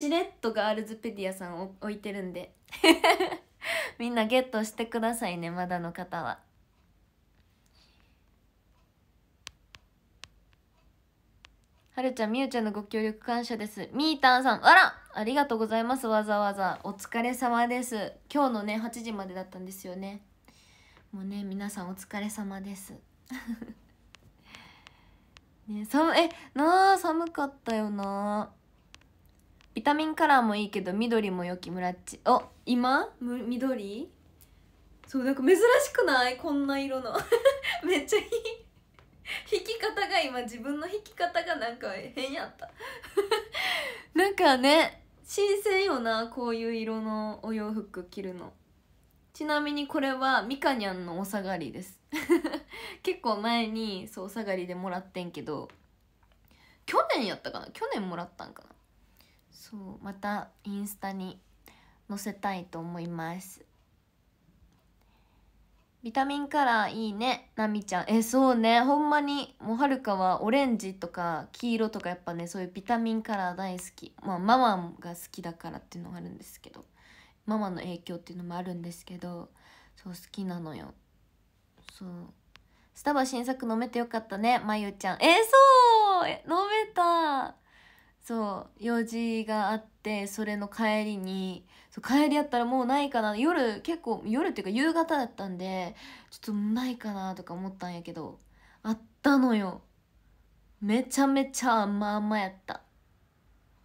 しれっとガールズペディアさんを置いてるんで みんなゲットしてくださいねまだの方は。はるちゃん、みゆちゃんのご協力感謝です。みーたんさん、あらありがとうございます、わざわざ。お疲れ様です。今日のね、8時までだったんですよね。もうね、皆さんお疲れ様です。ね、寒、え、なあ、寒かったよなビタミンカラーもいいけど緑も良きムラッチお今む緑そうなんか珍しくないこんな色のめっちゃいい弾き方が今自分の弾き方がなんか変やったなんかね新鮮よなこういう色のお洋服着るのちなみにこれはみかにゃんのお下がりです結構前にそうお下がりでもらってんけど去年やったかな去年もらったんかなそうまたインスタに載せたいと思いますビタミンカラーいいねなみちゃんえそうねほんまにもうはるかはオレンジとか黄色とかやっぱねそういうビタミンカラー大好きまあママが好きだからっていうのがあるんですけどママの影響っていうのもあるんですけどそう好きなのよそうスタバ新作飲めてよかったねまゆちゃんえそう飲めたそう用事があってそれの帰りにそう帰りやったらもうないかな夜結構夜っていうか夕方だったんでちょっとないかなとか思ったんやけどあったのよめちゃめちゃ甘々やった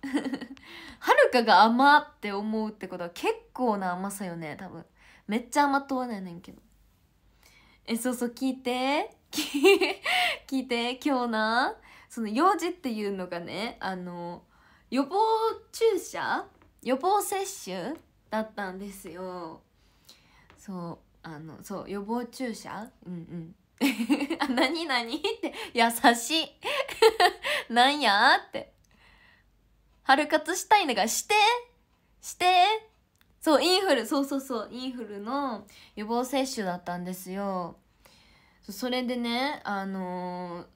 はるかが甘って思うってことは結構な甘さよね多分めっちゃ甘党やねんけどえそうそう聞いて 聞いて今日なその幼児っていうのがねあの予防注射予防接種だったんですよそうあのそう予防注射うんうん あ何何って優しい なんやって春活したいのがしてしてそうインフルそうそうそうインフルの予防接種だったんですよそれでねあのー、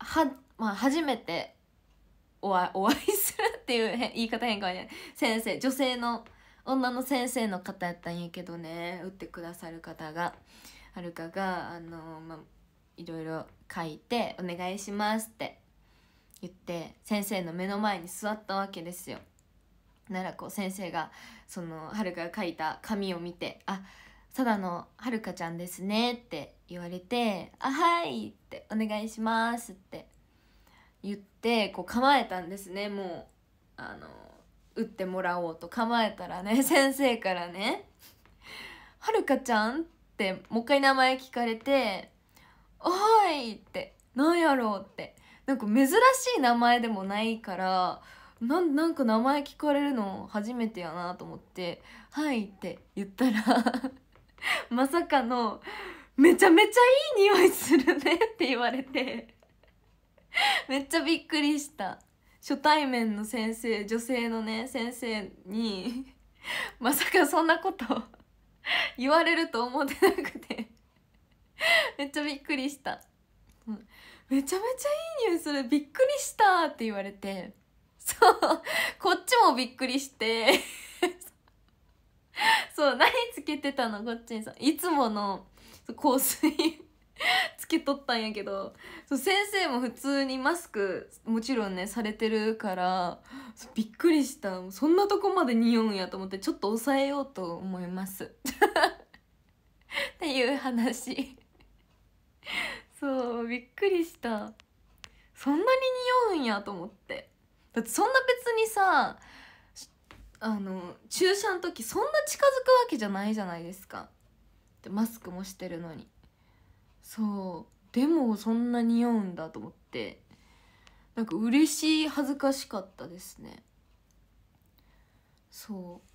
は、まあ、初めてお会お会いするっていう言い方変かね先生女性の女の先生の方やったんやけどね打ってくださる方がはるかがあの、まあ、いろいろ書いて「お願いします」って言って先生の目の前に座ったわけですよ。ならこう先生がそのはるかが書いた紙を見て「あっ佐田のはるかちゃんですね」って言われて「あはい」って「お願いします」って言ってこう構えたんですねもうあの打ってもらおうと構えたらね 先生からね「はるかちゃん?」ってもう一回名前聞かれて「はい」って「なんやろう?」ってなんか珍しい名前でもないからななんか名前聞かれるの初めてやなと思って「はい」って言ったら まさかのめちゃめちゃいい匂いするねって言われてめっちゃびっくりした初対面の先生女性のね先生にまさかそんなこと言われると思ってなくてめっちゃびっくりした、うん、めちゃめちゃいい匂いするびっくりしたって言われてそうこっちもびっくりして そう何つけてたのこっちにさんいつもの香水 つけとったんやけどそう先生も普通にマスクもちろんねされてるからびっくりしたそんなとこまで匂うんやと思ってちょっと抑えようと思います っていう話そうびっくりしたそんなに匂うんやと思ってだってそんな別にさあの注射の時そんな近づくわけじゃないじゃないですかでマスクもしてるのにそうでもそんなにうんだと思ってなんか嬉しい恥ずかしかったですねそう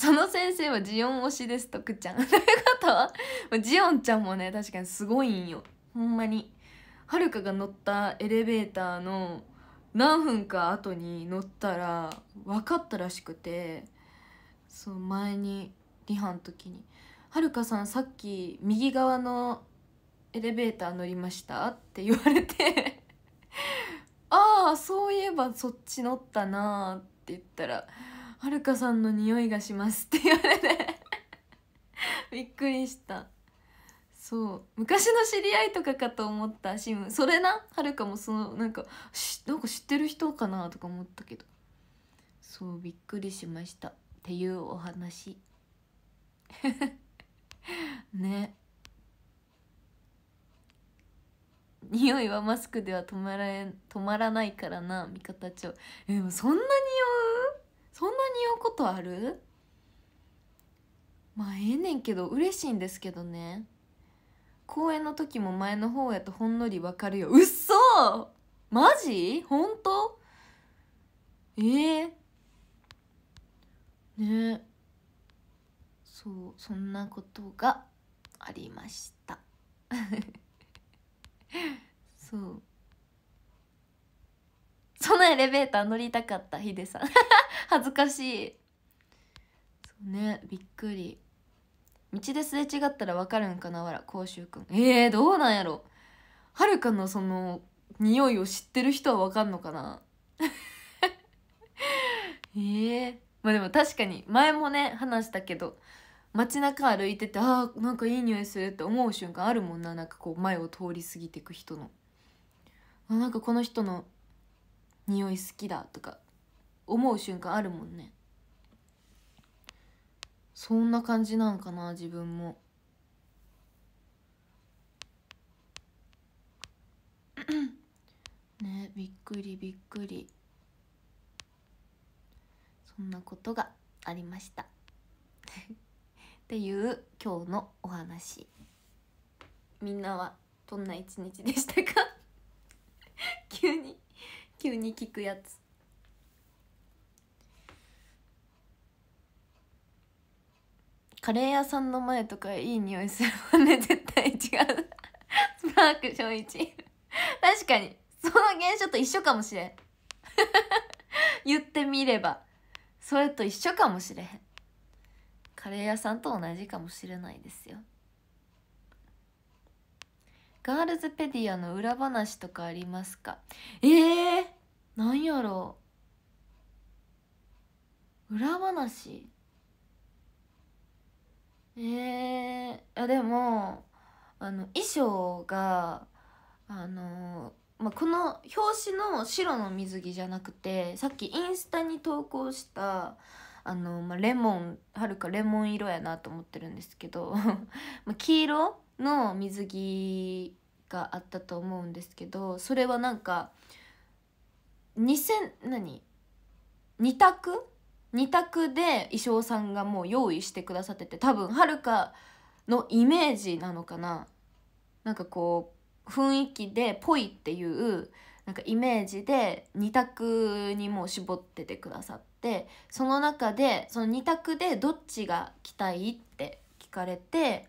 その先生はジオン推しですとくちゃんということはジオンちゃんもね確かにすごいんよほんまにはるかが乗ったエレベーターの何分か後に乗ったら分かったらしくてそう前にリハの時に「はるかさんさっき右側のエレベーター乗りました?」って言われて「ああそういえばそっち乗ったな」って言ったら「はるかさんの匂いがします」って言われてびっくりした。そう昔の知り合いとかかと思ったシムそれなはるかもそのなんかなんか知ってる人かなとか思ったけどそうびっくりしましたっていうお話 ね匂いはマスクでは止まら止まらないからな味方町えでもそんな匂うそんな匂うことあるまあええねんけど嬉しいんですけどね公演の時も前の方やとほんのりわかるようっそマジ本当ええー、ねそうそんなことがありました そうそのエレベーター乗りたかったヒデさん 恥ずかしいそうねびっくり道ですれ違ったらわかるんかなわら甲州くんえー、どうなんやろはるかのその匂いを知ってる人はわかんのかな えー、まあでも確かに前もね話したけど街中歩いててああなんかいい匂いするって思う瞬間あるもんななんかこう前を通り過ぎてく人のあなんかこの人の匂い好きだとか思う瞬間あるもんねそんな感じなんかな自分も ねびっくりびっくりそんなことがありました っていう今日のお話みんなはどんな一日でしたか 急に急に聞くやつカレー屋さんの前とかいい匂いするもんね 絶対違うスパーク小一確かにその現象と一緒かもしれん 言ってみればそれと一緒かもしれへんカレー屋さんと同じかもしれないですよガールズペディアの裏話とかありますかええー、なんやろう裏話えー、あでもあの衣装があのまあ、この表紙の白の水着じゃなくてさっきインスタに投稿したあの、まあ、レモンはるかレモン色やなと思ってるんですけど ま黄色の水着があったと思うんですけどそれはなんか2000何2択2択で衣装さんがもう用意してくださってて多分はるかのイメージなのかななんかこう雰囲気でぽいっていうなんかイメージで2択にもう絞っててくださってその中でその2択でどっちが着たいって聞かれて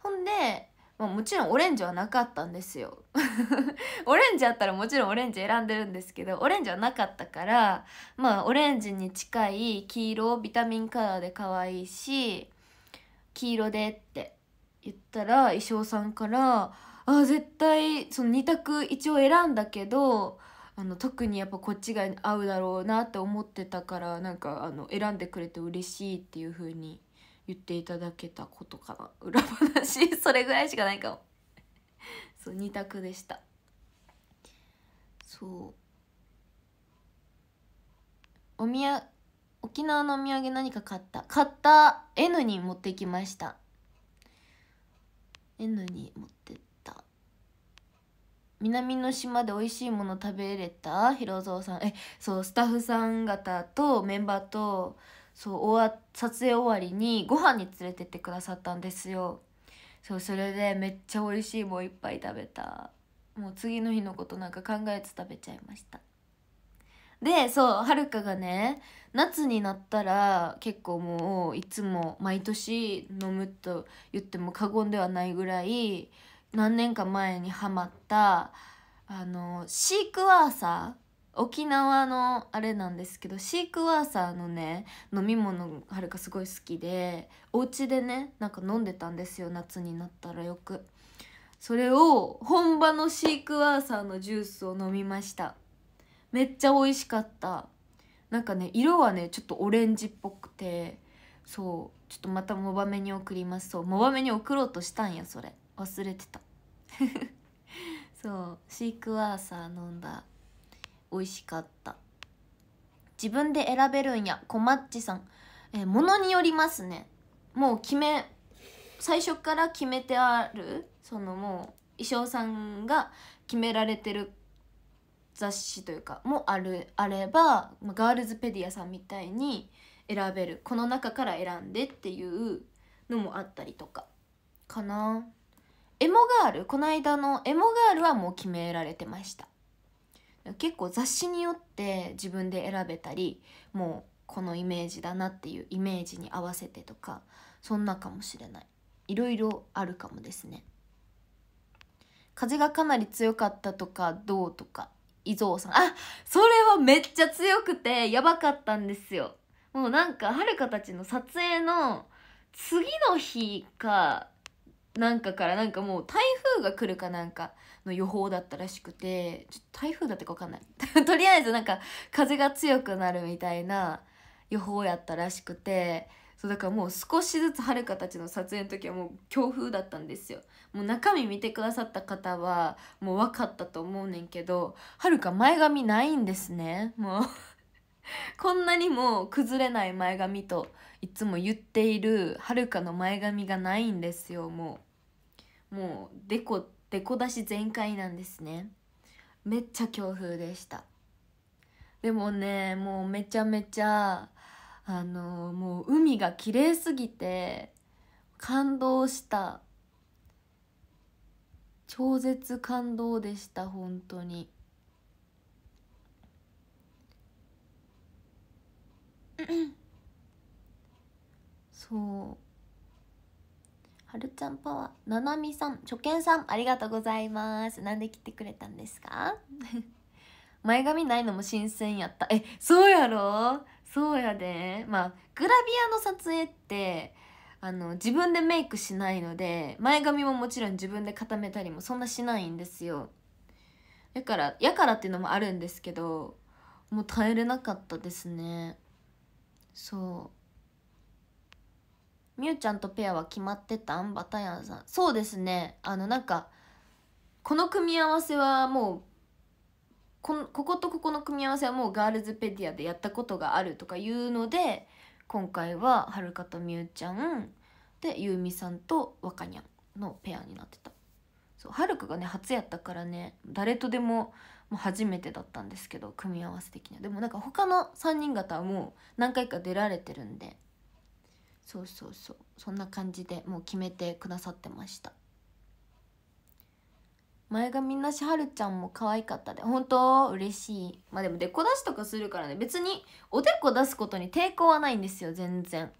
ほんでまあ、もちろんオレンジはなかったんですよ オレンジあったらもちろんオレンジ選んでるんですけどオレンジはなかったからまあオレンジに近い黄色をビタミンカラーで可愛いし黄色でって言ったら衣装さんから「あ絶対その2択一応選んだけどあの特にやっぱこっちが合うだろうな」って思ってたからなんかあの選んでくれて嬉しいっていう風に言っていただけたことかな裏話 それぐらいしかないかもそう2択でしたそうおみや沖縄のお土産何か買った買った N に持ってきました N に持ってった南の島で美味しいもの食べれた広蔵さんえそうスタッフさん方とメンバーとそう撮影終わりにご飯に連れてってくださったんですよそうそれでめっちゃ美味しいもういっぱい食べたもう次の日のことなんか考えて食べちゃいましたでそうはるかがね夏になったら結構もういつも毎年飲むと言っても過言ではないぐらい何年か前にハマったあのシークワーサー沖縄のあれなんですけどシークワーサーのね飲み物はるかすごい好きでお家でねなんか飲んでたんですよ夏になったらよくそれを本場のシークワーサーのジュースを飲みましためっちゃ美味しかったなんかね色はねちょっとオレンジっぽくてそうちょっとまたモバメに送りますそうモバメに送ろうとしたんやそれ忘れてた そうシークワーサー飲んだ美味しかった自分で選べるんやこまっちさんえものによりますねもう決め最初から決めてあるそのもう衣装さんが決められてる雑誌というかもあるあればガールズペディアさんみたいに選べるこの中から選んでっていうのもあったりとかかなエモガールこの間のエモガールはもう決められてました結構雑誌によって自分で選べたりもうこのイメージだなっていうイメージに合わせてとかそんなかもしれないいろいろあるかもですね風がかなり強かったとかどうとか伊蔵さんあそれはめっちゃ強くてやばかったんですよもうなんかはるかたちの撮影の次の日かなんかからなんかもう台風が来るかなんかの予報だったらしくてちょっと台風だってか分かんない とりあえずなんか風が強くなるみたいな予報やったらしくてそうだからもう少しずつはるかたちの撮影の時はもう強風だったんですよもう中身見てくださった方はもう分かったと思うねんけどはるか前髪ないんですねもう こんなにも崩れない前髪といつも言っているはるかの前髪がないんですよもうもうデコで小出し全開なんですねめっちゃ強風でしたでもねもうめちゃめちゃあのもう海が綺麗すぎて感動した超絶感動でした本当に そうはるちゃんパワー。ななみさん、初見さん、ありがとうございます。なんで来てくれたんですか 前髪ないのも新鮮やった。え、そうやろそうやで。まあ、グラビアの撮影って、あの、自分でメイクしないので、前髪ももちろん自分で固めたりもそんなしないんですよ。だから、やからっていうのもあるんですけど、もう耐えれなかったですね。そう。みゆちゃんとペアは決まってたんバタヤンさんそうですねあのなんかこの組み合わせはもうここことここの組み合わせはもうガールズペディアでやったことがあるとかいうので今回ははるかとみゆちゃんでゆうみさんとわかにゃんのペアになってたそうはるかがね初やったからね誰とでももう初めてだったんですけど組み合わせ的にはでもなんか他の3人方はもう何回か出られてるんでそうそうそうそんな感じでもう決めてくださってました前髪なしはるちゃんも可愛かったで本当嬉しいまあでもでこ出しとかするからね別におでこ出すことに抵抗はないんですよ全然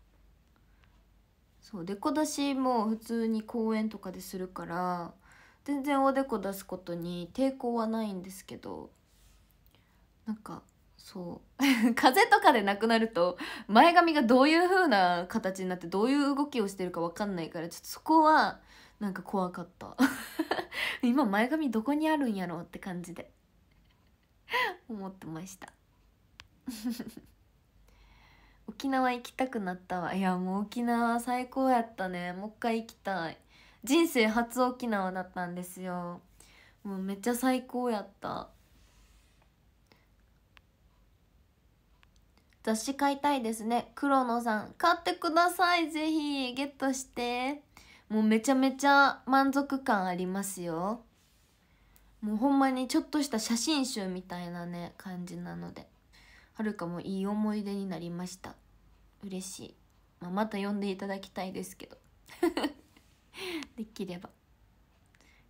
そうでこ出しも普通に公園とかでするから全然おでこ出すことに抵抗はないんですけどなんかそう風とかでなくなると前髪がどういう風な形になってどういう動きをしてるか分かんないからちょっとそこはなんか怖かった 今前髪どこにあるんやろうって感じで思ってました 沖縄行きたくなったわいやもう沖縄最高やったねもう一回行きたい人生初沖縄だったんですよもうめっちゃ最高やった雑誌買いたいですね黒野さん買ってくださいぜひゲットしてもうめちゃめちゃ満足感ありますよもうほんまにちょっとした写真集みたいなね感じなのではるかもいい思い出になりました嬉しい、まあ、また呼んでいただきたいですけど できれば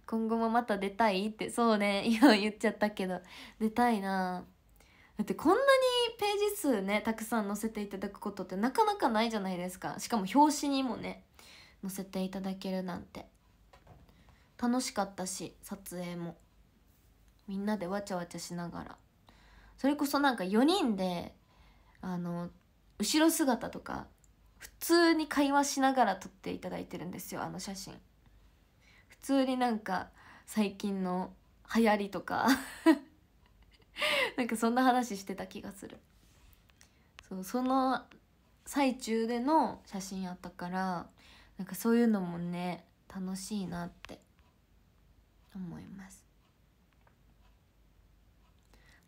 今後もまた出たいってそうね今 言っちゃったけど出たいなだってこんなにページ数ねたくさん載せていただくことってなかなかないじゃないですかしかも表紙にもね載せていただけるなんて楽しかったし撮影もみんなでわちゃわちゃしながらそれこそなんか4人であの後ろ姿とか普通に会話しながら撮っていただいてるんですよあの写真普通になんか最近の流行りとか なんかそんな話してた気がするそうその最中での写真やったからなんかそういうのもね楽しいなって思います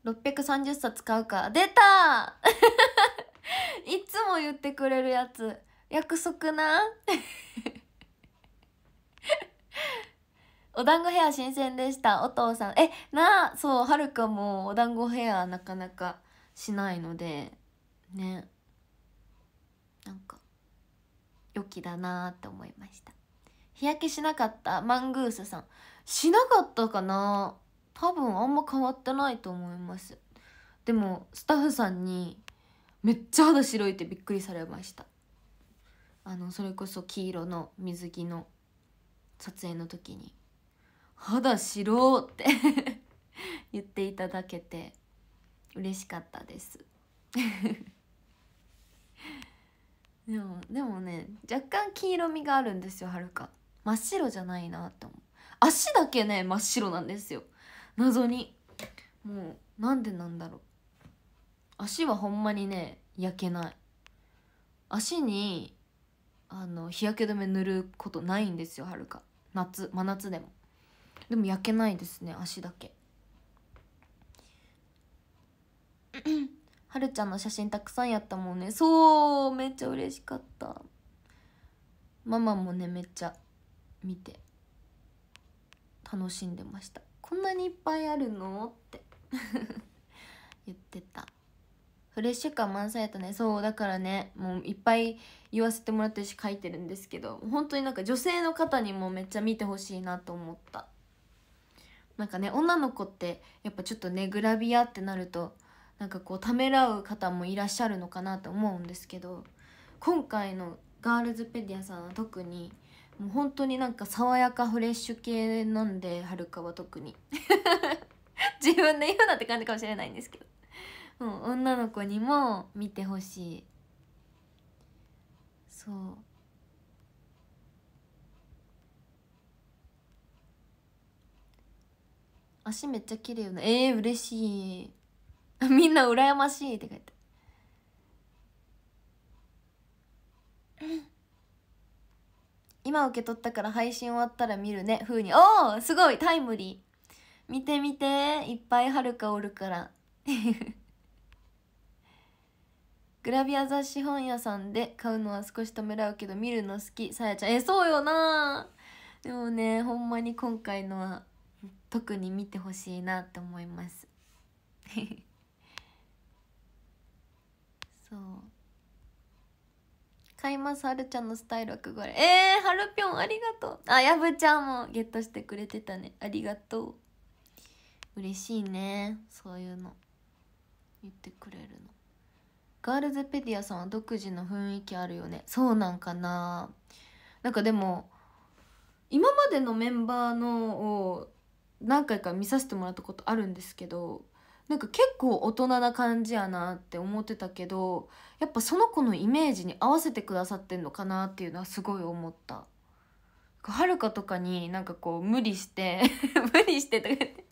630冊買うか出た いつも言ってくれるやつ約束なお団子ヘア新鮮でしたお父さんえなあそうはるかもお団子ヘアなかなかしないのでねなんか良きだなって思いました日焼けしなかったマングースさんしなかったかな多分あんま変わってないと思いますでもスタッフさんにめっちゃ肌白いってびっくりされましたあのそれこそ黄色の水着の撮影の時に肌白って 言っていただけて嬉しかったです でもでもね若干黄色みがあるんですよはるか真っ白じゃないなって思う足だけね真っ白なんですよ謎にもうなんでなんだろう足はほんまにね焼けない足にあの日焼け止め塗ることないんですよはるか夏真夏でもでも焼けないですね足だけはるちゃんの写真たくさんやったもんねそうめっちゃ嬉しかったママもねめっちゃ見て楽しんでましたこんなにいっぱいあるのって 言ってたフレッシュ感満載やったねそうだからねもういっぱい言わせてもらってるし書いてるんですけど本当になんか女性の方にもめっちゃ見てほしいなと思ったなんかね女の子ってやっぱちょっとねグラビアってなるとなんかこうためらう方もいらっしゃるのかなと思うんですけど今回のガールズペディアさんは特にもう本当になんか爽やかフレッシュ系なんではるかは特に 自分で言うなって感じかもしれないんですけど、うん、女の子にも見てほしいそう足めっちゃ綺麗よねえー、嬉しい みんな羨ましいって書いて 今受け取ったから配信終わったら見るねふうにおおすごいタイムリー見て見ていっぱいはるかおるから グラビア雑誌本屋さんで買うのは少しためらうけど見るの好きさやちゃんえそうよなでもねほんまに今回のは特に見てほしいなって思います そう買いますはるちゃんのスタイル憧れえー、はるぴょんありがとうあやぶちゃんもゲットしてくれてたねありがとう嬉しいねそういうの言ってくれるのガールズペディアさんは独自の雰囲気あるよねそうなんかななんかでも今までのメンバーのを何回か見させてもらったことあるんですけどなんか結構大人な感じやなって思ってたけどやっぱその子のイメージに合わせてくださってんのかなっていうのはすごい思った。はるかとかになんかこう無理して 無理してとかって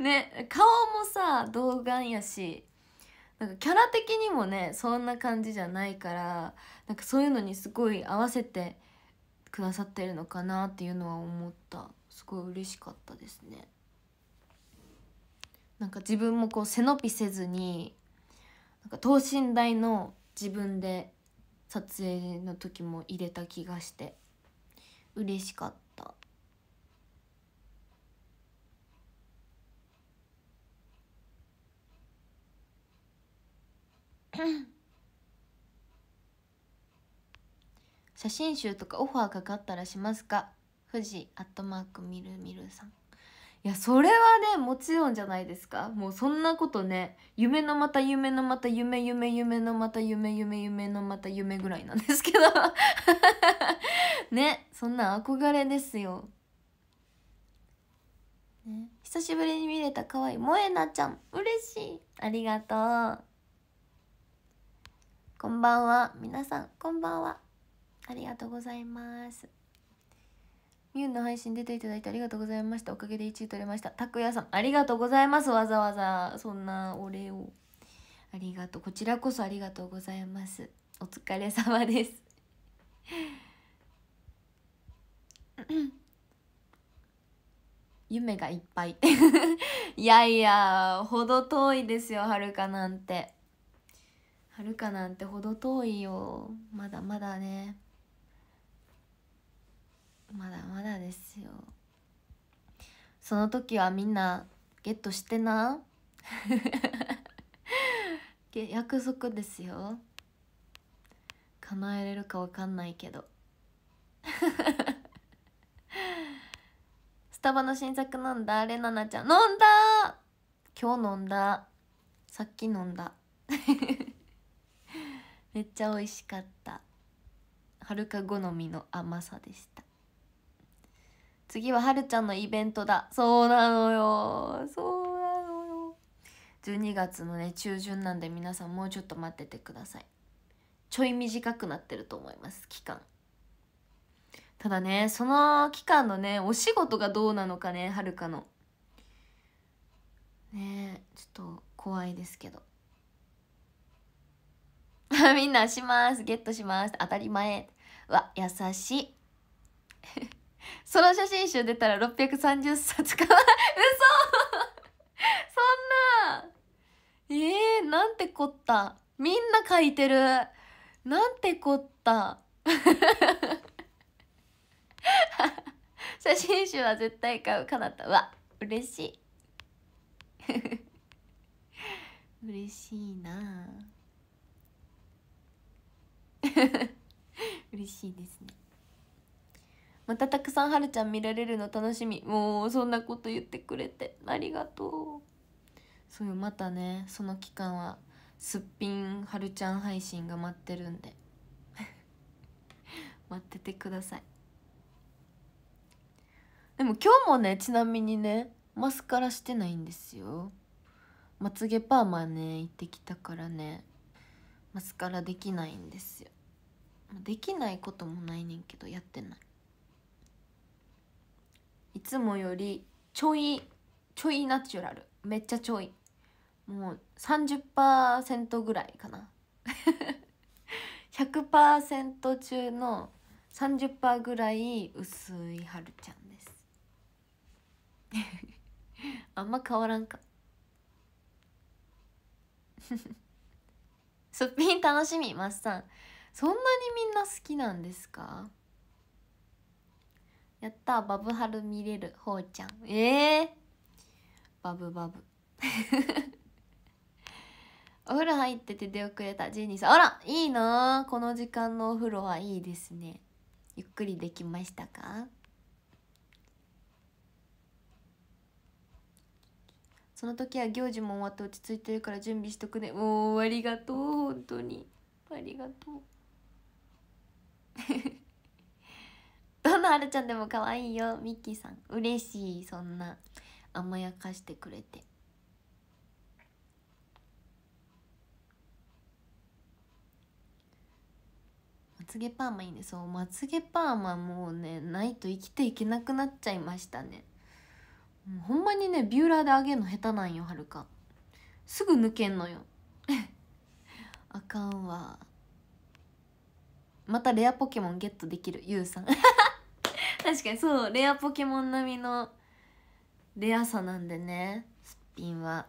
ね顔もさ童顔やしなんかキャラ的にもねそんな感じじゃないからなんかそういうのにすごい合わせてくださってるのかなっていうのは思った。すごい嬉しかったですね。なんか自分もこう背伸びせずになんか等身大の自分で撮影の時も入れた気がして嬉しかった。写真集とかオファーかかったらしますか富士アットマークみるみるさんいやそれはねもちろんじゃないですかもうそんなことね夢のまた夢のまた夢夢夢のまた夢夢夢のまた夢ぐらいなんですけど ねそんな憧れですよ、ね、久しぶりに見れた可愛い萌えなちゃん嬉しいありがとうこんばんは皆さんこんばんはありがとうございますミュンの配信出ていただいてありがとうございました。おかげで1位取れました。たくやさん、ありがとうございます。わざわざ、そんなお礼を。ありがとう。こちらこそありがとうございます。お疲れ様です。夢がいっぱいいやいや、ほど遠いですよ、はるかなんて。はるかなんてほど遠いよ。まだまだね。まだまだですよその時はみんなゲットしてな 約束ですよ叶えれるかわかんないけど スタバの新作飲んだあれななちゃん飲んだ今日飲んださっき飲んだ めっちゃ美味しかったはるか好みの甘さでした次ははるちゃんのイベントだそうなのよそうなのよ12月のね中旬なんで皆さんもうちょっと待っててくださいちょい短くなってると思います期間ただねその期間のねお仕事がどうなのかねはるかのねちょっと怖いですけど みんなしますゲットします当たり前わ優しいその写真集出たら630冊かな嘘そんなえー、なんてこったみんな書いてるなんてこった 写真集は絶対買うかなたわ嬉しい 嬉しいな 嬉しいですねまたたくさんはるちゃん見られるの楽しみもうそんなこと言ってくれてありがとうそうよまたねその期間はすっぴんはるちゃん配信が待ってるんで 待っててくださいでも今日もねちなみにねマスカラしてないんですよまつげパーマね行ってきたからねマスカラできないんですよできないこともないねんけどやってないいつもよりちょいちょいナチュラルめっちゃちょいもう30%ぐらいかな100%中の30%ぐらい薄いはるちゃんです あんま変わらんか すっぴん楽しみマスさんそんなにみんな好きなんですかやったバブハル見れるほうちゃんえー、バブバブ お風呂入ってて出遅れたジェニーさんあらいいなこの時間のお風呂はいいですねゆっくりできましたかその時は行事も終わって落ち着いてるから準備しとくねもうありがとう本当にありがとうどのあるちゃんでも可愛いよミッキーさん嬉しいそんな甘やかしてくれてまつげパーマいいねそうまつげパーマもうねないと生きていけなくなっちゃいましたねほんまにねビューラーで上げるの下手なんよはるかすぐ抜けんのよ あかんわまたレアポケモンゲットできるゆうさん確かにそうレアポケモン並みのレアさなんでねすっぴんは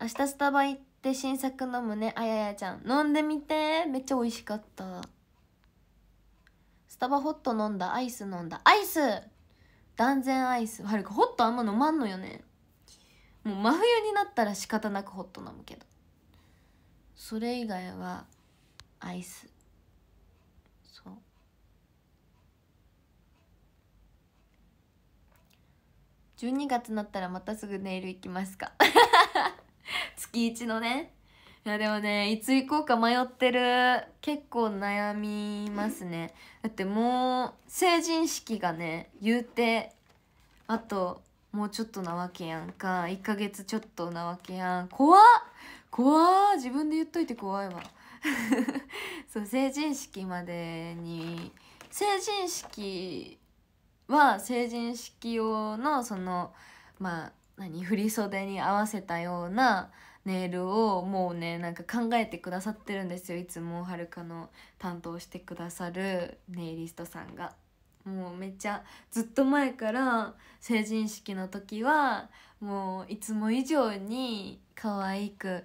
明日スタバ行って新作飲むねあややちゃん飲んでみてめっちゃ美味しかったスタバホット飲んだアイス飲んだアイス断然アイスはるかホットあんま飲まんのよねもう真冬になったら仕方なくホット飲むけどそれ以外はアイス12月になったらまたすぐネイル行きますか 月1のねいやでもねいつ行こうか迷ってる結構悩みますねだってもう成人式がね言うてあともうちょっとなわけやんか1ヶ月ちょっとなわけやん怖っ怖っ自分で言っといて怖いわ そう成人式までに成人式は成人式用のそのまあ何振り袖に合わせたようなネイルをもうねなんか考えてくださってるんですよいつもはるかの担当してくださるネイリストさんが。もうめっちゃずっと前から成人式の時はもういつも以上に可愛く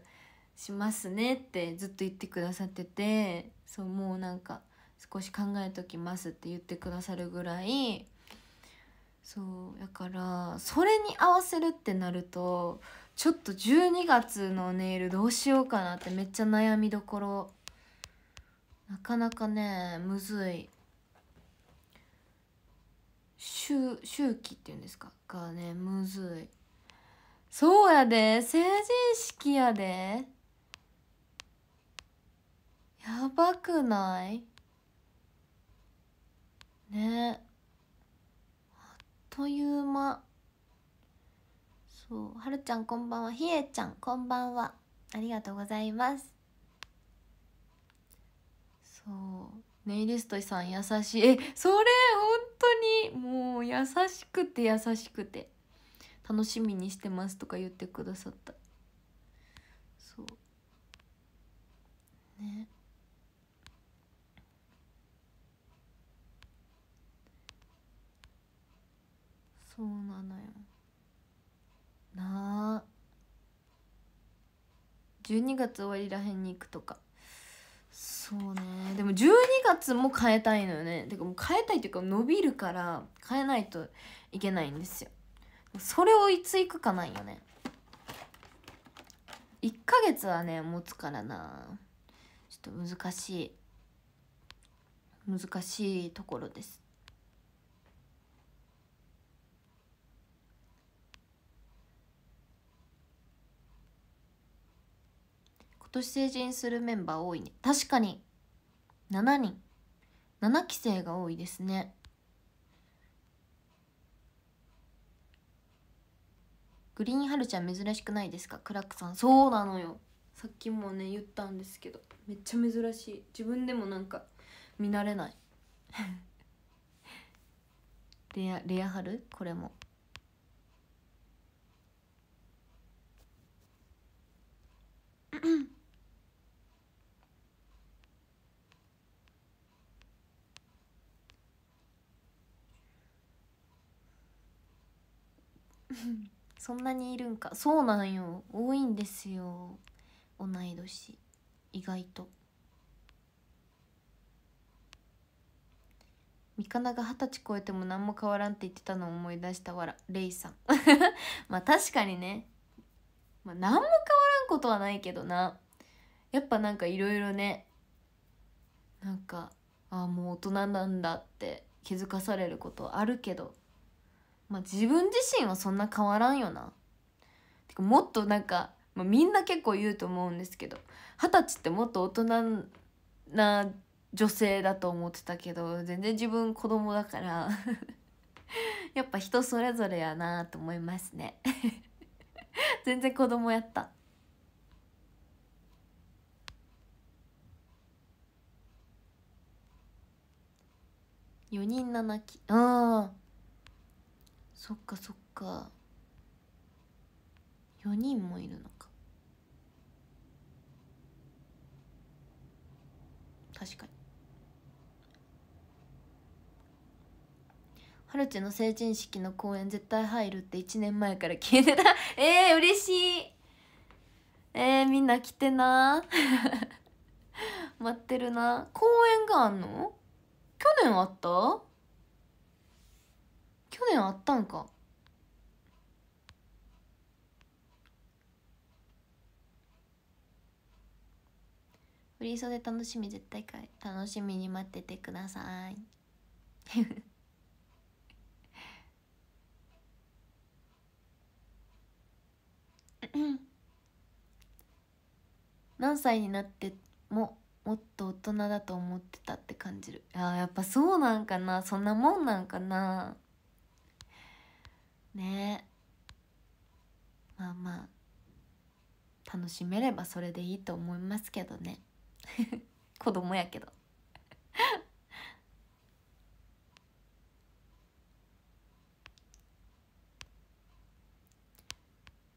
しますねってずっと言ってくださっててそうもうなんか少し考えときますって言ってくださるぐらいそうやからそれに合わせるってなるとちょっと12月のネイルどうしようかなってめっちゃ悩みどころなかなかねむずい周周期っていうんですかがねむずいそうやで成人式やでやばくないねえという間そうはるちゃんこんばんはひえちゃんこんばんはありがとうございますそうネイリストさん優しいえそれ本当にもう優しくて優しくて楽しみにしてますとか言ってくださったそうねそうなのよなあ12月終わりらへんに行くとかそうねでも12月も変えたいのよねてかもう変えたいっていうか伸びるから変えないといけないんですよそれをいつ行くかないよね1ヶ月はね持つからなちょっと難しい難しいところです年成人するメンバー多いね確かに7人7期生が多いですねグリーンハルちゃん珍しくないですかクラックさんそうなのよさっきもね言ったんですけどめっちゃ珍しい自分でもなんか見慣れない レアレアハルこれもうん そんなにいるんかそうなんよ多いんですよ同い年意外と三かなが二十歳超えても何も変わらんって言ってたのを思い出したわらレイさん まあ確かにね、まあ、何も変わらんことはないけどなやっぱなんかいろいろねなんかああもう大人なんだって気づかされることあるけどまあ、自分自身はそんな変わらんよな。てかもっとなんか、まあ、みんな結構言うと思うんですけど二十歳ってもっと大人な女性だと思ってたけど全然自分子供だから やっぱ人それぞれやなと思いますね 全然子供やった。4人7期ああそっかそっか4人もいるのか確かにハルチの成人式の公演絶対入るって1年前から聞えてた えー、嬉しいえー、みんな来てな 待ってるな公演があんの去年あった去年あったんかフリー袖楽しみ絶対かい楽しみに待っててください何歳になってももっと大人だと思ってたって感じるあやっぱそうなんかなそんなもんなんかなねまあまあ楽しめればそれでいいと思いますけどね 子供やけど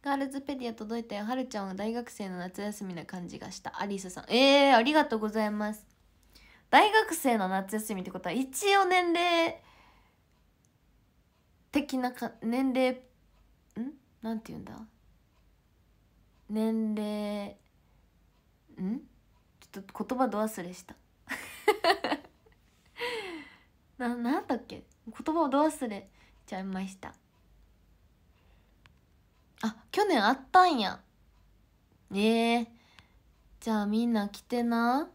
ガールズペディア届いたよ。はるちゃんは大学生の夏休みな感じがした。アリサさん。えー、ありがとうございます。大学生の夏休みってことは一応年齢的なか年齢んなんて言うんだ年齢んちょっと言葉ど忘れした ななんだっけ言葉をど忘れちゃいましたあ去年あったんやえー、じゃあみんな来てな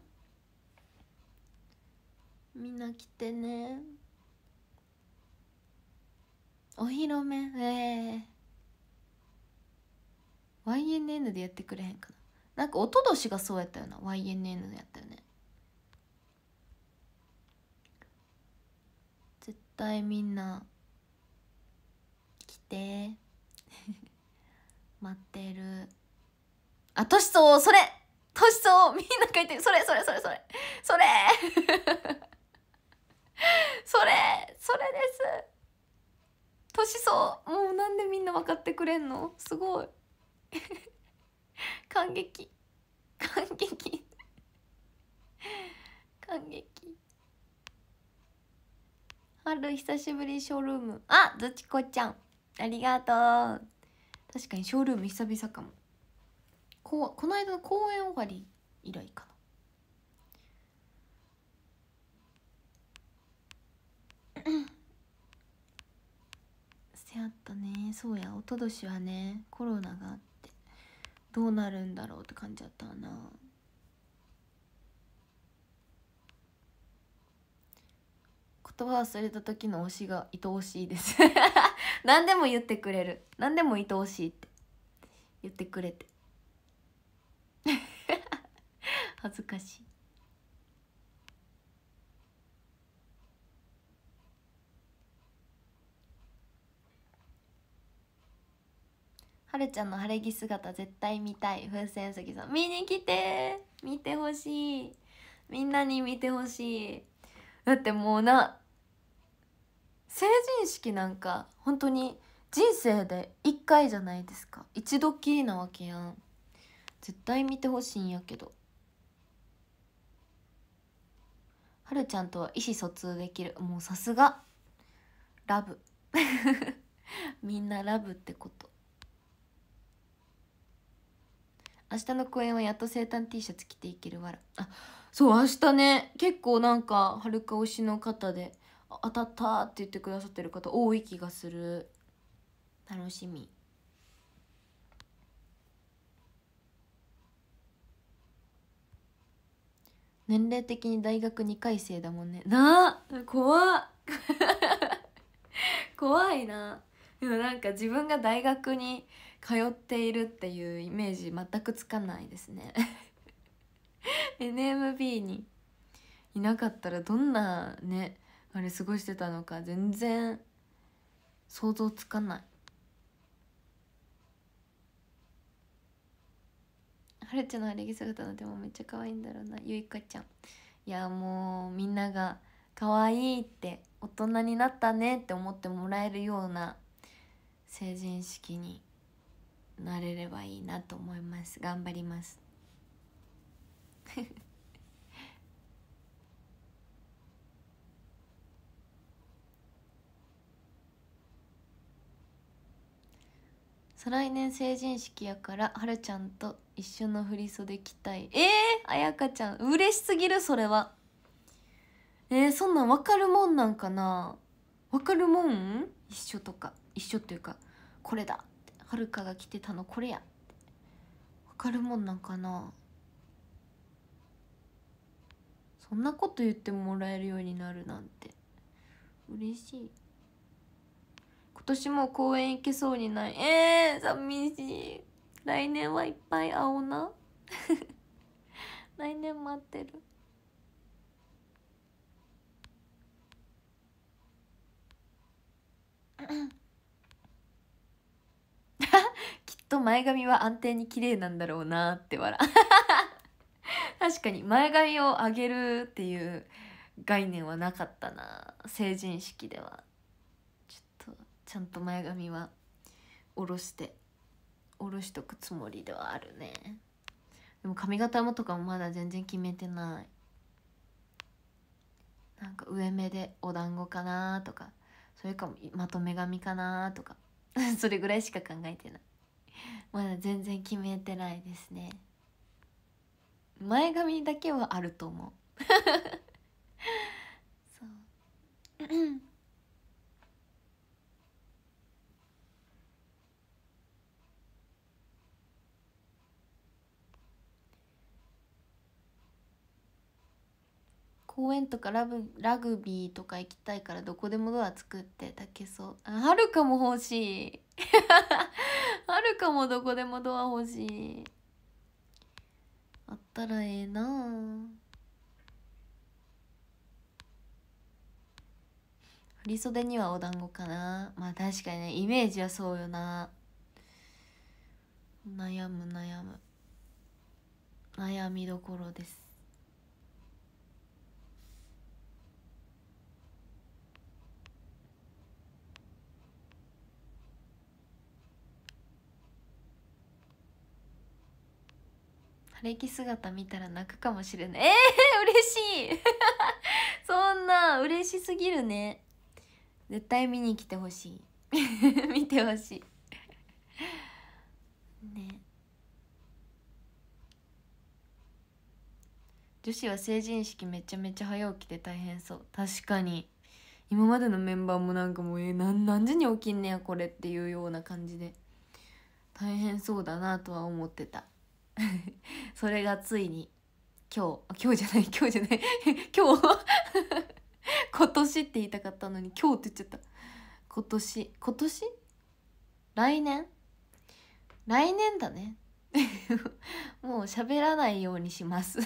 みんな来てねお披露目え YNN でやってくれへんかななんかととしがそうやったよな YNN やったよね絶対みんな来て 待ってるあとしそうそれとしそうみんな書いてるそれそれそれそれそれ それそれです年そうもうなんでみんな分かってくれんのすごい 感激感激 感激春久しぶりショールームあずちこちゃんありがとう確かにショールーム久々かもここの間の公演終わり以来かな せやったねそうやおととしはねコロナがあってどうなるんだろうって感じだったな言葉忘れた時の推しが愛おしいです 何でも言ってくれる何でも愛おしいって言ってくれて 恥ずかしいはるちゃんの晴れ着姿絶対見たい風船席さん見に来て見てほしいみんなに見てほしいだってもうな成人式なんか本当に人生で1回じゃないですか一度きりなわけやん絶対見てほしいんやけどはるちゃんとは意思疎通できるもうさすがラブ みんなラブってこと明日の公演はやっと生誕 T シャツ着ていけるわらあそう明日ね結構なんかはるか推しの方で当たったって言ってくださってる方多い気がする楽しみ年齢的に大学2回生だもんねなあ怖怖いなでもなんか自分が大学に通っているっていうイメージ全くつかないですね NMB にいなかったらどんなねあれ過ごしてたのか全然想像つかないはるちゃんの晴れ着姿のでもめっちゃ可愛いんだろうなゆいかちゃんいやもうみんなが可愛いって大人になったねって思ってもらえるような成人式になれればいいなと思います頑張ります再来年成人式やからはるちゃんと一緒の振り袖着たいえー、あやかちゃん嬉しすぎるそれはえー、そんなん分かるもんなんかな分かるもん一緒とか一緒っていうかこれだはるかが着てたのこれやってわかるもんなんかなそんなこと言ってもらえるようになるなんて嬉しい今年も公園行けそうにないえー、寂しい来年はいっぱい会おうな 来年待ってるうん きっと前髪は安定に綺麗なんだろうなって笑 確かに前髪を上げるっていう概念はなかったな成人式ではちょっとちゃんと前髪は下ろして下ろしとくつもりではあるねでも髪型もとかもまだ全然決めてないなんか上目でお団子かなとかそれかもまとめ髪かなとか それぐらいしか考えてないまだ全然決めてないですね前髪だけはあると思う そう公園とかラブラグビーとか行きたいからどこでもドア作ってけそうはるかも欲しい はるかもどこでもドア欲しいあったらええな振袖にはお団子かなまあ確かにねイメージはそうよな悩む悩む悩みどころです晴れ着姿見たら泣くかもしれないえー、嬉しいそんな嬉しすぎるね絶対見に来てほしい見てほしいね女子は成人式めちゃめちゃ早起きて大変そう確かに今までのメンバーもなんかもうえ何何時に起きんねやこれっていうような感じで大変そうだなとは思ってた それがついに今日今日じゃない今日じゃない 今日 今年って言いたかったのに今日って言っちゃった今年今年来年来年だねもう喋らないようにします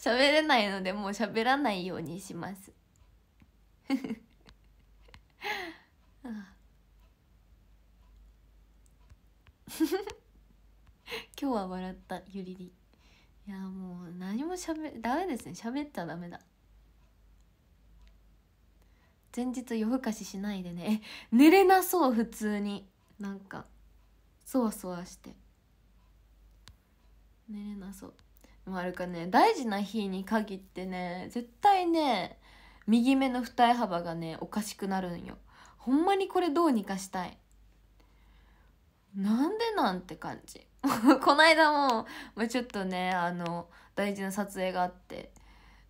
喋れないのでもう喋らないようにしますああ今日は笑ったゆりりいやもう何もしゃべダメですね喋っちゃダメだ前日夜更かししないでね寝れなそう普通になんかそわそわして寝れなそうでもあるかね大事な日に限ってね絶対ね右目の二重幅がねおかしくなるんよほんまにこれどうにかしたいなんでなんて感じ この間も、ちょっとねあの大事な撮影があって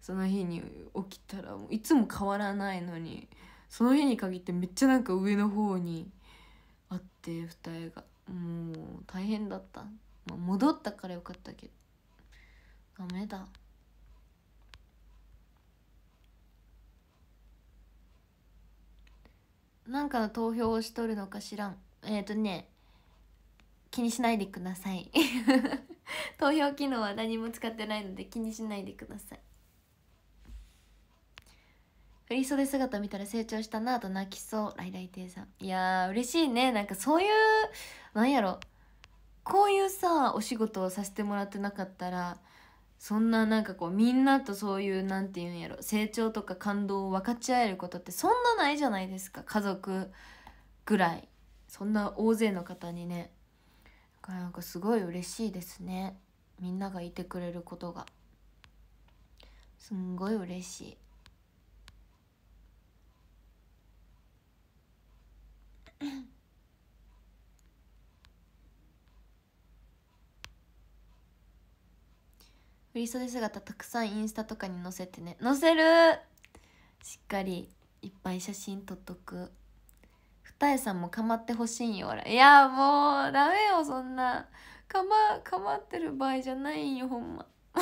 その日に起きたらいつも変わらないのにその日に限ってめっちゃなんか上の方にあって二重がもう大変だった、まあ、戻ったからよかったけどダメだ。なんかの投票をしとるのか知らんえっ、ー、とね気にしないでください 投票機能は何も使ってないので気にしないでください振り袖姿見たら成長したなと泣きそうライライ亭さんいやー嬉しいねなんかそういうなんやろこういうさお仕事をさせてもらってなかったらそんななんかこうみんなとそういう何て言うんやろ成長とか感動を分かち合えることってそんなないじゃないですか家族ぐらいそんな大勢の方にねなんかすごい嬉しいですねみんながいてくれることがすんごい嬉しい 振り袖姿たくさんインスタとかに載せてね載せるしっかりいっぱい写真撮っとくタエさんも構ってほしいんよいやもうダメよそんなかまかまってる場合じゃないよほんま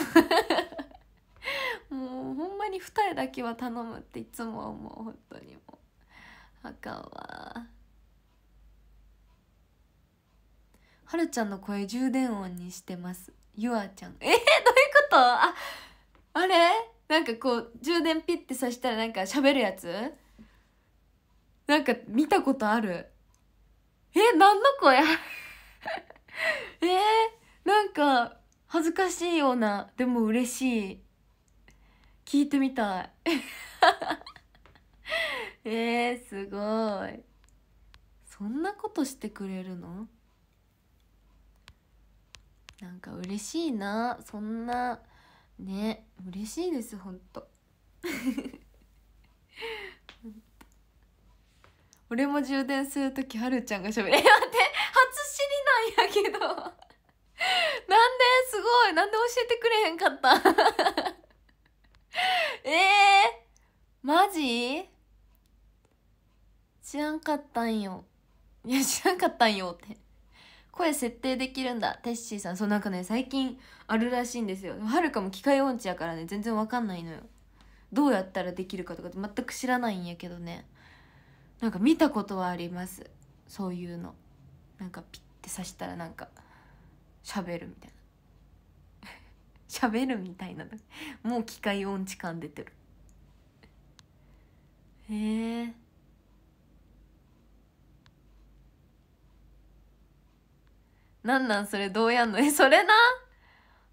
もうほんまに二重だけは頼むっていつも思う本当にもうあかんわはるちゃんの声充電音にしてますゆあちゃんえー、どういうことああれなんかこう充電ピッてさしたらなんか喋るやつなんか見たことある。え、何の声 えー、なんか恥ずかしいような、でも嬉しい。聞いてみたい。えー、すごい。そんなことしてくれるのなんか嬉しいな。そんな、ね、嬉しいです、ほんと。俺も充電するときはるちゃんがしゃべる え待って初知りなんやけど なんですごいなんで教えてくれへんかったえ えー、マジ知らんかったんよいや知らんかったんよって声設定できるんだテッシーさんそうなんかね最近あるらしいんですよはるかも機械音痴やからね全然わかんないのよどうやったらできるかとか全く知らないんやけどねなんか見たことはありますそういうのなんかピッて刺したらなんか喋るみたいな 喋るみたいなもう機械音痴感出てるへえなんなんそれどうやんの えそれな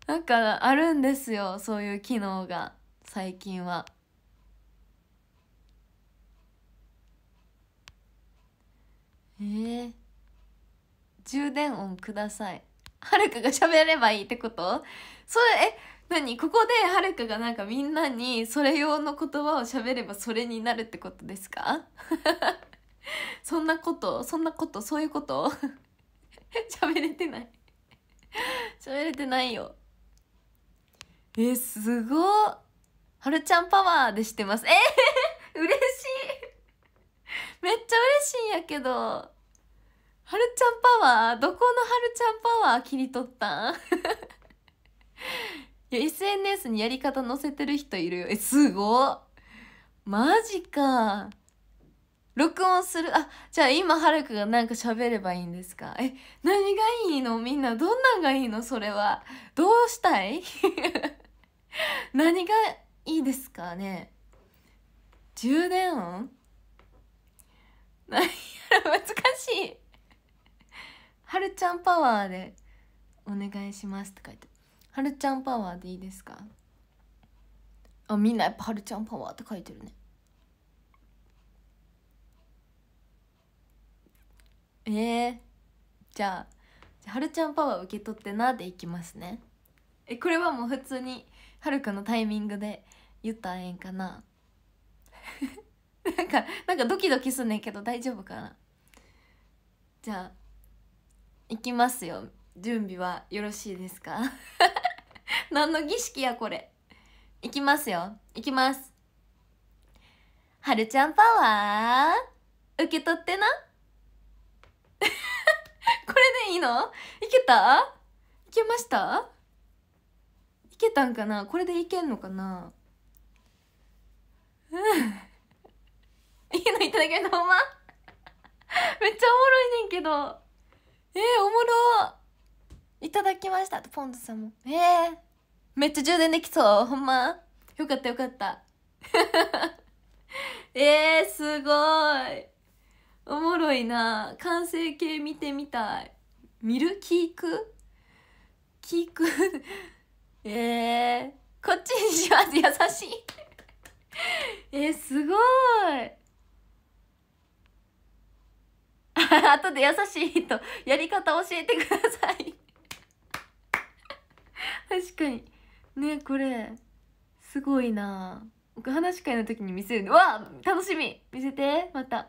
なんかあるんですよそういう機能が最近は。えー、充電音くださいはるかが喋ればいいってことそれえ何ここではるかがなんかみんなにそれ用の言葉を喋ればそれになるってことですか そんなことそんなことそういうこと 喋れてない喋れてないよえすごはるちゃんパワーでしてますえー、嬉しいめっちゃ嬉しいんやけどはるちゃんパワーどこのはるちゃんパワー切り取ったん いや SNS にやり方載せてる人いるよえすごマジか録音するあじゃあ今はるくがなんか喋ればいいんですかえ何がいいのみんなどんなんがいいのそれはどうしたい 何がいいですかね充電音やら難しいはるちゃんパワーでお願いしますって書いてはるちゃんパワーでいいですかあみんなやっぱはるちゃんパワーって書いてるねえー、じゃあはるちゃんパワー受け取ってなでいきますねえこれはもう普通にはるかのタイミングで言ったらええんかななんかなんかドキドキすんねんけど大丈夫かなじゃあ行きますよ準備はよろしいですか 何の儀式やこれ行きますよ行きますはるちゃんパワー受け取ってな これでいいのいけたいけましたいけたんかなこれでいけんのかなうんいいのいただけるとほんまめっちゃおもろいねんけどえー、おもろいただきましたポンズさんもえー、めっちゃ充電できそうほんまよかったよかった えー、すごいおもろいな完成形見てみたい見る聞く聞く えー、こっちにします優しい えー、すごい 後で優しい人やり方教えてください確かにねこれすごいな僕話し会の時に見せるのわ楽しみ見せてまた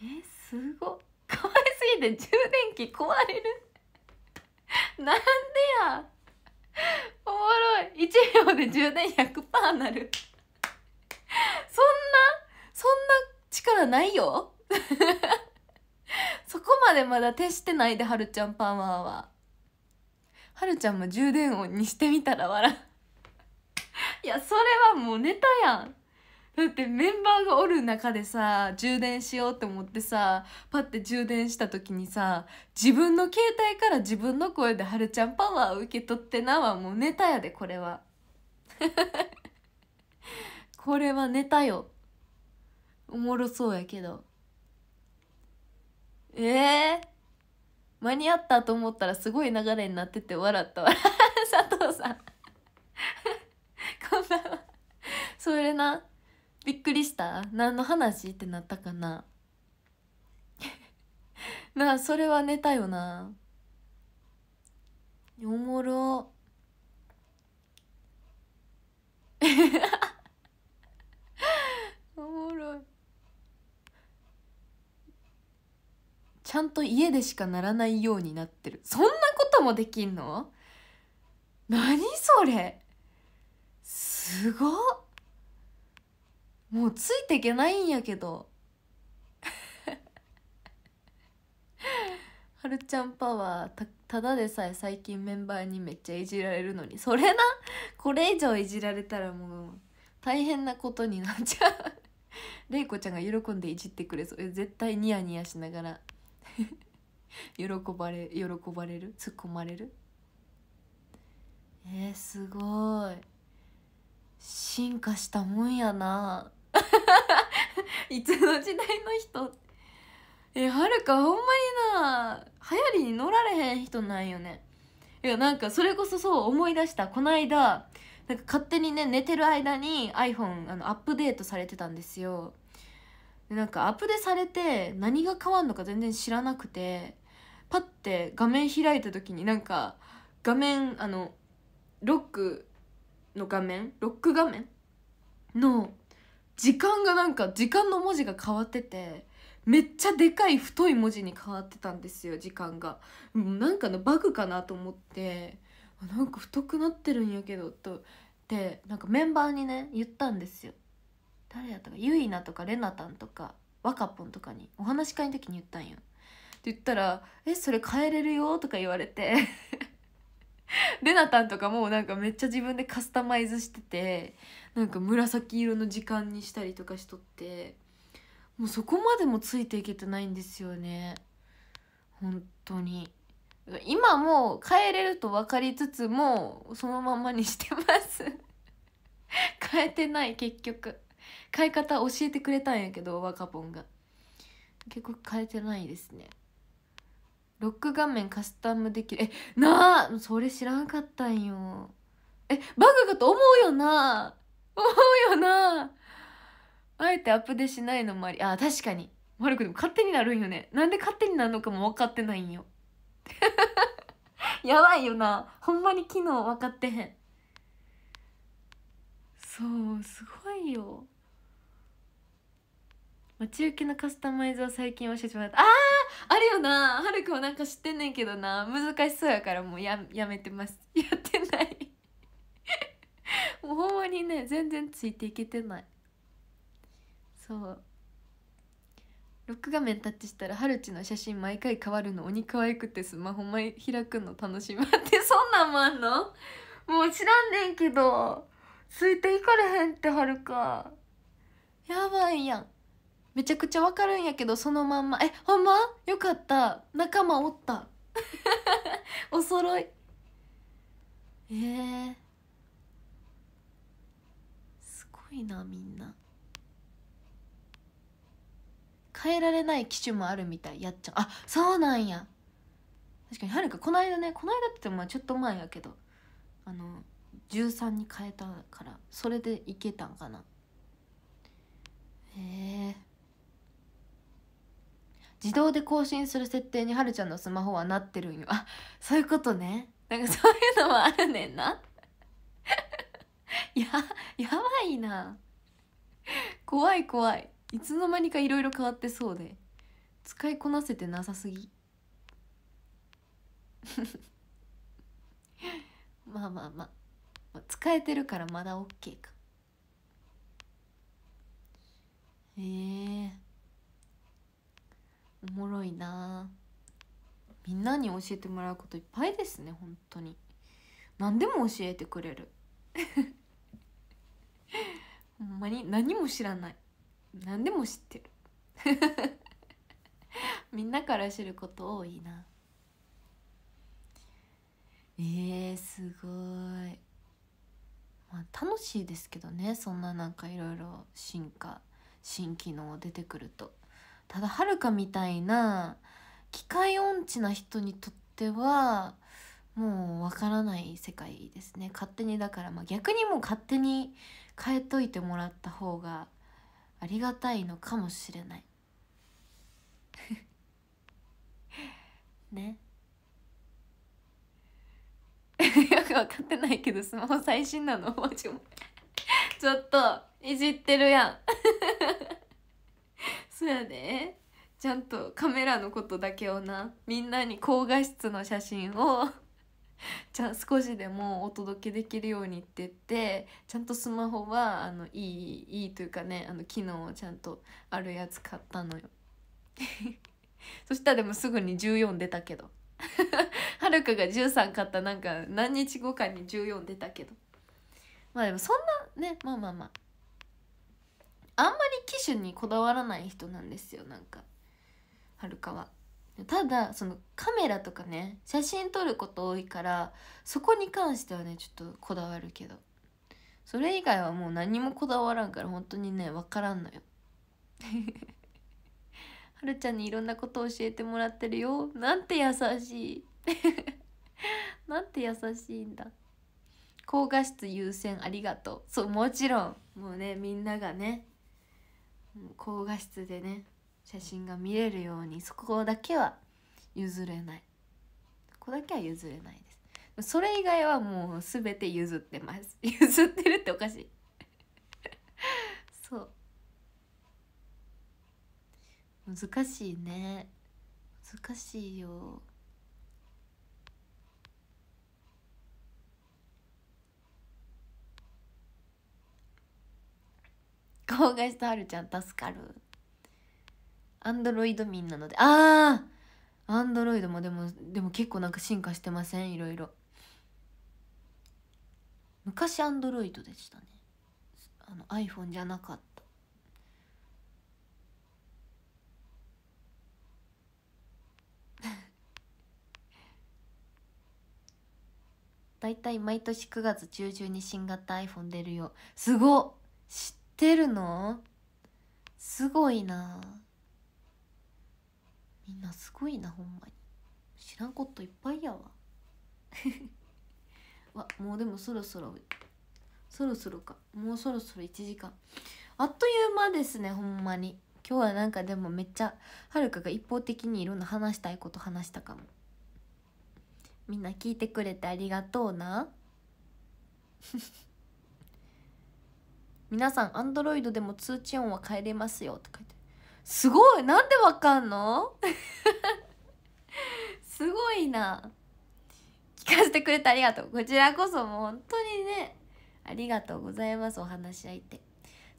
えすごかわいすぎて充電器壊れるなんでやおもろい1秒で充電100%なるそんなそんな力ないよ そこまでまだ徹してないではるちゃんパワーははるちゃんも充電音にしてみたら笑いやそれはもうネタやんだってメンバーがおる中でさ充電しようって思ってさパッて充電した時にさ自分の携帯から自分の声で「はるちゃんパワーを受け取ってな」はもうネタやでこれは これはネタよおもろそうやけどええー、間に合ったと思ったらすごい流れになってて笑ったわ 佐藤さん こんばんはそれなびっくりした何の話ってなったかな なあそれは寝たよなおもろおもろいちゃんと家でしかならないようになってるそんなこともできんの何それすごっもうついていけないんやけど はるちゃんパワーたただでさえ最近メンバーにめっちゃいじられるのにそれなこれ以上いじられたらもう大変なことになっちゃうれいこちゃんが喜んでいじってくれそう絶対ニヤニヤしながら 喜ばれ喜ばれる突っ込まれるえー、すごい進化したもんやな いつの時代の人えはるかほんまにな流行りに乗られへん人なんよねいやなんかそれこそそう思い出したこの間なんか勝手にね寝てる間に iPhone あのアップデートされてたんですよでなんかアップデされて何が変わるのか全然知らなくてパッて画面開いた時になんか画面あのロックの画面ロック画面の時間がなんか時間の文字が変わっててめっちゃでかい太い文字に変わってたんですよ時間がなんかのバグかなと思ってなんか太くなってるんやけどとってなんかメンバーにね言ったんですよ誰やったかゆいなとかれなたんとか若ぽんとかにお話し会の時に言ったんよって言ったら「えそれ変えれるよ」とか言われてレナタンとかもなんかめっちゃ自分でカスタマイズしててなんか紫色の時間にしたりとかしとってもうそこまでもついていけてないんですよね本当に今も変えれると分かりつつもそのままにしてます変え てない結局買い方教えてくれたんやけど若ぽんが結構変えてないですねロック画面カスタムできるえなあそれ知らんかったんよえバグかと思うよな思うよなあえてアップデしないのもありあ確かにマルクでも勝手になるんよねなんで勝手になるのかも分かってないんよ やばいよなほんまに機能分かってへんそうすごいよ待ち受けのカスタマイズを最近教えてもらったあーあるよなはるくもなんか知ってんねんけどな難しそうやからもうややめてます やってない もうほんまにね全然ついていけてないそうロック画面タッチしたらハルチの写真毎回変わるの鬼可愛くてスマホ前開くの楽しみってそんなんもあんのもう知らんねんけどついていかれへんってはるかやばいやんめちゃくちゃわかるんやけどそのまんまえほんまよかった仲間おった お揃いえー、すごいなみんな変えられない機種もあるみたいやっちゃうあそうなんや確かにはるかこの間ねこの間ってまあちょっと前やけどあの13に変えたからそれでいけたんかなへえー自動で更新する設定にはるちゃんのスマホはなってるんよ あそういうことねなんかそういうのもあるねんな ややばいな怖い怖いいつの間にかいろいろ変わってそうで使いこなせてなさすぎ まあまあまあ使えてるからまだ OK かええーおもろいなみんなに教えてもらうこといっぱいですね本当に何でも教えてくれる ほんまに何も知らない何でも知ってる みんなから知ること多いなえー、すごいまあ楽しいですけどねそんななんかいろいろ進化新機能出てくるとただはるかみたいな機械音痴な人にとってはもうわからない世界ですね勝手にだから、まあ、逆にもう勝手に変えといてもらった方がありがたいのかもしれない ね よく分かってないけどスマホ最新なのマジ ちょっといじってるやん そやでちゃんとカメラのことだけをなみんなに高画質の写真を ちゃ少しでもお届けできるようにって言ってちゃんとスマホはあのいいいいというかねあの機能をちゃんとあるやつ買ったのよ そしたらでもすぐに14出たけどはるかが13買ったなんか何日後かに14出たけどまあでもそんなねまあまあまああんまり機種にこだわらない人なんですよなんかはるかは。ただそのカメラとかね写真撮ること多いからそこに関してはねちょっとこだわるけどそれ以外はもう何もこだわらんから本当にね分からんのよ はるちゃんにいろんなこと教えてもらってるよなんて優しい なんて優しいんだ高画質優先ありがとうそうもちろんもうねみんながね高画質でね写真が見れるようにそこだけは譲れないそこだけは譲れないですそれ以外はもう全て譲ってます 譲ってるっておかしいそう難しいね難しいよ障害したはるちゃん助かる。アンドロイド民なので、ああアンドロイドもでも、でも結構なんか進化してませんいろいろ。昔アンドロイドでしたね。あの iPhone じゃなかった。大体毎年9月中旬に新型 iPhone 出るよすごってるのすごいなみんなすごいなほんまに知らんこといっぱいやわ わもうでもそろそろそろそろかもうそろそろ1時間あっという間ですねほんまに今日はなんかでもめっちゃはるかが一方的にいろんな話したいこと話したかもみんな聞いてくれてありがとうな皆さんアンドロイドでも通知音は変えれますよって書いてすごいなんでわかんの すごいな聞かせてくれてありがとうこちらこそもう本当にねありがとうございますお話し相手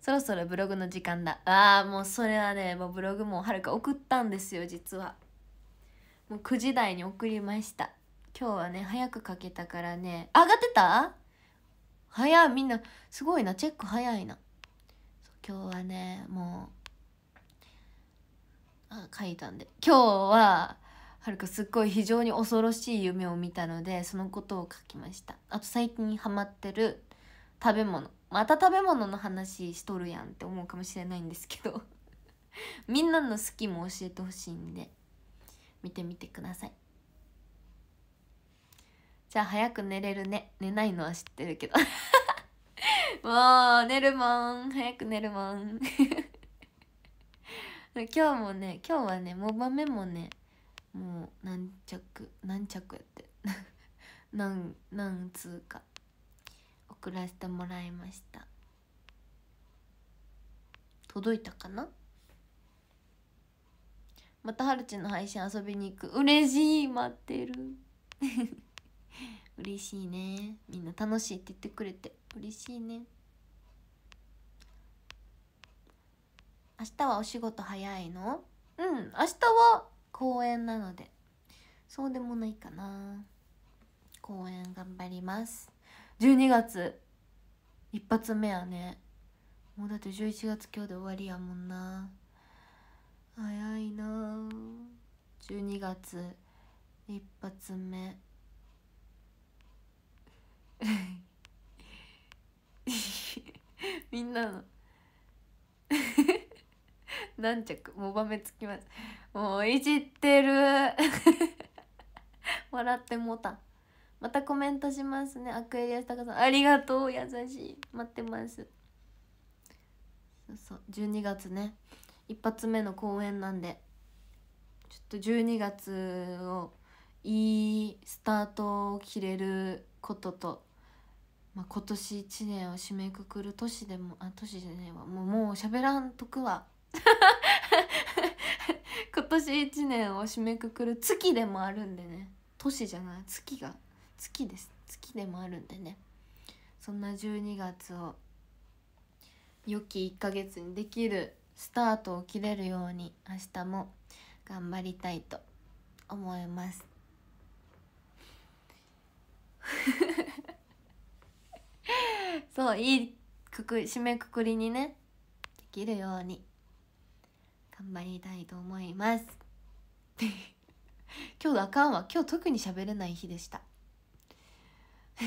そろそろブログの時間だああもうそれはねもうブログもはるか送ったんですよ実はもう9時台に送りました今日はね早く書けたからね上がってた早いみんなすごいなチェック早いな今日はねもうあ書いたんで今日ははるかすっごい非常に恐ろしい夢を見たのでそのことを書きましたあと最近ハマってる食べ物また食べ物の話しとるやんって思うかもしれないんですけど みんなの好きも教えてほしいんで見てみてくださいじゃあ早く寝れるね寝ないのは知ってるけど もう寝るもん早く寝るもん 今日もね今日はねもばめもねもう何着何着やって 何何通か送らせてもらいました届いたかなまたはるちの配信遊びに行く嬉しい待ってる嬉しいねみんな楽しいって言ってくれて嬉しいね明日はお仕事早いのうん明日は公演なのでそうでもないかな公演頑張ります12月一発目はねもうだって11月今日で終わりやもんな早いな12月一発目 みんなの 何着もばめつきますもういじってる 笑ってもたまたコメントしますねアクエリアスタカさんありがとう優しい待ってますそうそう12月ね一発目の公演なんでちょっと12月をいいスタートを切れることとまあ、今年1年を締めくくる年でもあ年じゃねえわもうもう喋らんとくわ 今年1年を締めくくる月でもあるんでね年じゃない月が月です月でもあるんでねそんな12月を良き1ヶ月にできるスタートを切れるように明日も頑張りたいと思います。そういいくく締めくくりにねできるように頑張りたいと思います 今日あかんわ今日特に喋れない日でした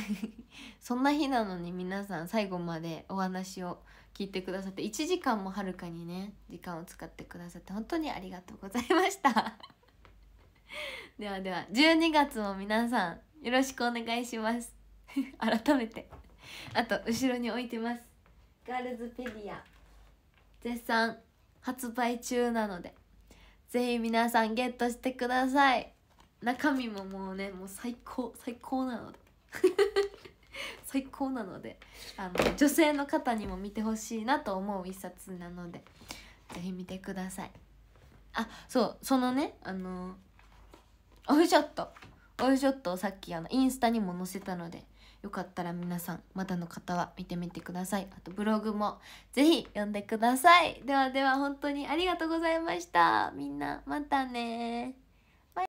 そんな日なのに皆さん最後までお話を聞いてくださって1時間もはるかにね時間を使ってくださって本当にありがとうございましたではでは12月も皆さんよろしくお願いします改めてあと後ろに置いてますガールズペディア絶賛発売中なのでぜひ皆さんゲットしてください中身ももうねもう最高最高なので 最高なのであの女性の方にも見てほしいなと思う一冊なのでぜひ見てくださいあそうそのねあのオフショットオフショットをさっきあのインスタにも載せたのでよかったら皆さんまだの方は見てみてくださいあとブログもぜひ読んでくださいではでは本当にありがとうございましたみんなまたね